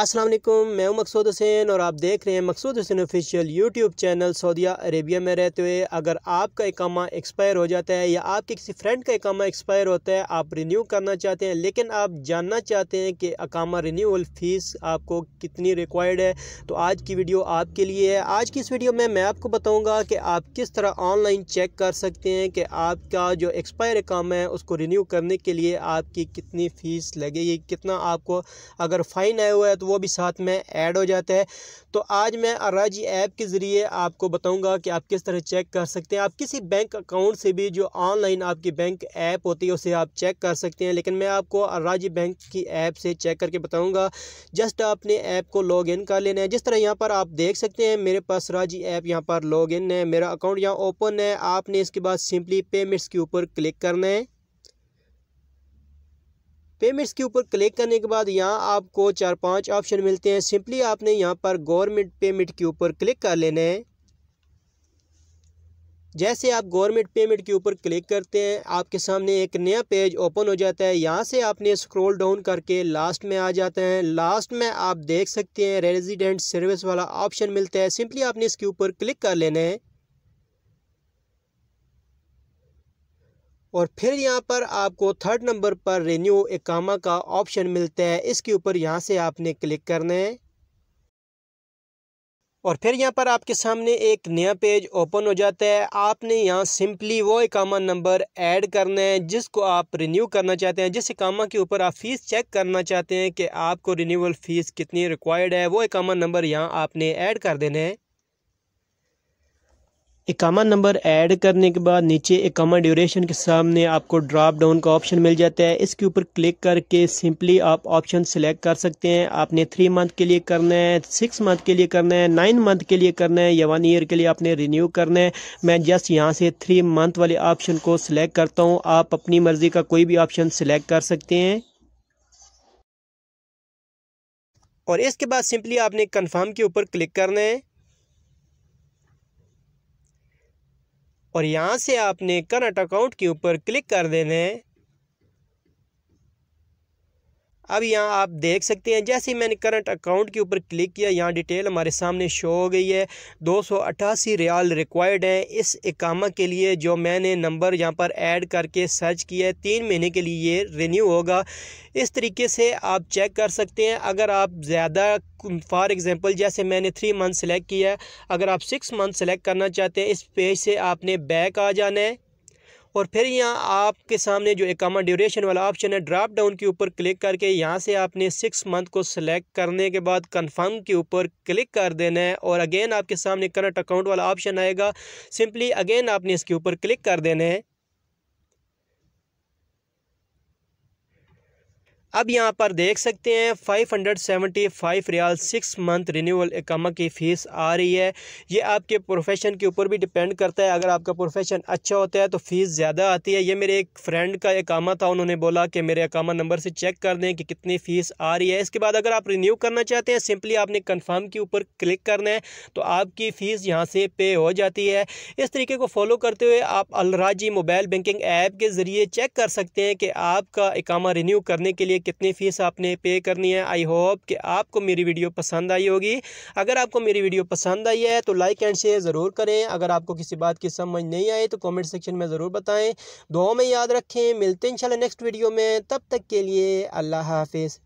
अस्सलाम वालेकुम मैं हूं मकसूद हुसैन और आप देख रहे हैं Maqsood Hussain official YouTube channel Saudi Arabia में रहते हुए अगर आपका इकामा एक्सपायर हो जाता है या आपके किसी फ्रेंड का इकामा एक्सपायर होता है आप रिन्यू करना चाहते हैं लेकिन आप जानना चाहते हैं कि अकामा रिन्यूअल फ़ीस आपको कितनी रिक्वायर्ड है तो आज की वीडियो आपके लिए है आज की इस वीडियो में मैं आपको बताऊँगा कि आप किस तरह ऑनलाइन चेक कर सकते हैं कि आपका जो एक्सपायर इकामा है उसको रिन्यू करने के लिए आपकी कितनी फ़ीस लगेगी कितना आपको अगर फ़ाइन आया हुआ है तो वो भी साथ में ऐड हो जाता है तो आज मैं अराजी ऐप के ज़रिए आपको बताऊंगा कि आप किस तरह चेक कर सकते हैं आप किसी बैंक अकाउंट से भी जो ऑनलाइन आपकी बैंक ऐप होती है उसे आप चेक कर सकते हैं लेकिन मैं आपको अराजी बैंक की ऐप से चेक करके बताऊँगा जस्ट आपने ऐप को लॉग इन कर लेना है जिस तरह यहाँ पर आप देख सकते हैं मेरे पास राजी ऐप यहाँ पर लॉग इन है मेरा अकाउंट यहाँ ओपन है आपने इसके बाद सिंपली पेमेंट्स के ऊपर क्लिक करना है पेमेंट्स के ऊपर क्लिक करने के बाद यहाँ आपको चार पांच ऑप्शन मिलते हैं सिंपली आपने यहाँ पर गवर्नमेंट पेमेंट के ऊपर क्लिक कर लेना है जैसे आप गवर्नमेंट पेमेंट के ऊपर क्लिक करते हैं आपके सामने एक नया पेज ओपन हो जाता है यहाँ से आपने स्क्रॉल डाउन करके लास्ट में आ जाते हैं लास्ट में आप देख सकते हैं रेजिडेंट सर्विस वाला ऑप्शन मिलता है सिंपली आपने इसके ऊपर क्लिक कर लेना है और फिर यहाँ पर आपको थर्ड नंबर पर रिन्यू एकामा का ऑप्शन मिलता है इसके ऊपर यहाँ से आपने क्लिक करना है और फिर यहाँ पर आपके सामने एक नया पेज ओपन हो जाता है आपने यहाँ सिंपली वो इकामा नंबर ऐड करना है जिसको आप रिन्यू करना चाहते हैं जिस एकामा के ऊपर आप फ़ीस चेक करना चाहते हैं कि आपको रिन्यूअल फ़ीस कितनी रिक्वायर्ड है वो इकामा नंबर यहाँ आपने ऐड कर देना है इकामा नंबर ऐड करने के बाद नीचे इकामा ड्यूरेशन के सामने आपको ड्रॉप डाउन का ऑप्शन मिल जाता है इसके ऊपर क्लिक करके सिंपली आप ऑप्शन सिलेक्ट कर सकते हैं आपने थ्री मंथ के लिए करना है सिक्स मंथ के लिए करना है नाइन मंथ के लिए करना है या वन ईयर के लिए आपने रिन्यू करना है मैं जस्ट यहाँ से थ्री मंथ वाले ऑप्शन को सिलेक्ट करता हूँ आप अपनी मर्ज़ी का कोई भी ऑप्शन सिलेक्ट कर सकते हैं और इसके बाद सिंपली आपने कन्फर्म के ऊपर क्लिक करना है और यहाँ से आपने करंट अकाउंट के ऊपर क्लिक कर देना है अब यहाँ आप देख सकते हैं जैसे मैंने करंट अकाउंट के ऊपर क्लिक किया यहाँ डिटेल हमारे सामने शो हो गई है दो रियाल रिक्वायर्ड है इस इकामा के लिए जो मैंने नंबर यहाँ पर ऐड करके सर्च किया है तीन महीने के लिए ये रिन्यू होगा इस तरीके से आप चेक कर सकते हैं अगर आप ज़्यादा फॉर एग्ज़ाम्पल जैसे मैंने थ्री मंथ सेलेक्ट किया है अगर आप सिक्स मंथ सेलेक्ट करना चाहते हैं इस पेज से आपने बैक आ जाना है और फिर यहाँ आपके सामने जो एकामा ड्यूरेशन वाला ऑप्शन है ड्राप डाउन के ऊपर क्लिक करके यहाँ से आपने सिक्स मंथ को सिलेक्ट करने के बाद कन्फर्म के ऊपर क्लिक कर देना है और अगेन आपके सामने करंट अकाउंट वाला ऑप्शन आएगा सिंपली अगेन आपने इसके ऊपर क्लिक कर देना है अब यहाँ पर देख सकते हैं 575 रियाल सिक्स मंथ रिन्यूअल इकामा की फ़ीस आ रही है ये आपके प्रोफेशन के ऊपर भी डिपेंड करता है अगर आपका प्रोफेशन अच्छा होता है तो फ़ीस ज़्यादा आती है ये मेरे एक फ्रेंड का इकामा था उन्होंने बोला कि मेरे इकामा नंबर से चेक कर दें कि कितनी फ़ीस आ रही है इसके बाद अगर आप रिन्यू करना चाहते हैं सिंपली आपने कन्फर्म के ऊपर क्लिक करना है तो आपकी फ़ीस यहाँ से पे हो जाती है इस तरीके को फॉलो करते हुए आप अलराजी मोबाइल बैंकिंग ऐप के ज़रिए चेक कर सकते हैं कि आपका इकामा रिन्यू करने के लिए कितनी फ़ीस आपने पे करनी है आई होप कि आपको मेरी वीडियो पसंद आई होगी अगर आपको मेरी वीडियो पसंद आई है तो लाइक एंड शेयर ज़रूर करें अगर आपको किसी बात की समझ नहीं आई तो कॉमेंट सेक्शन में ज़रूर बताएं दो में याद रखें मिलते हैं इंशाल्लाह नेक्स्ट वीडियो में तब तक के लिए अल्लाह हाफिज़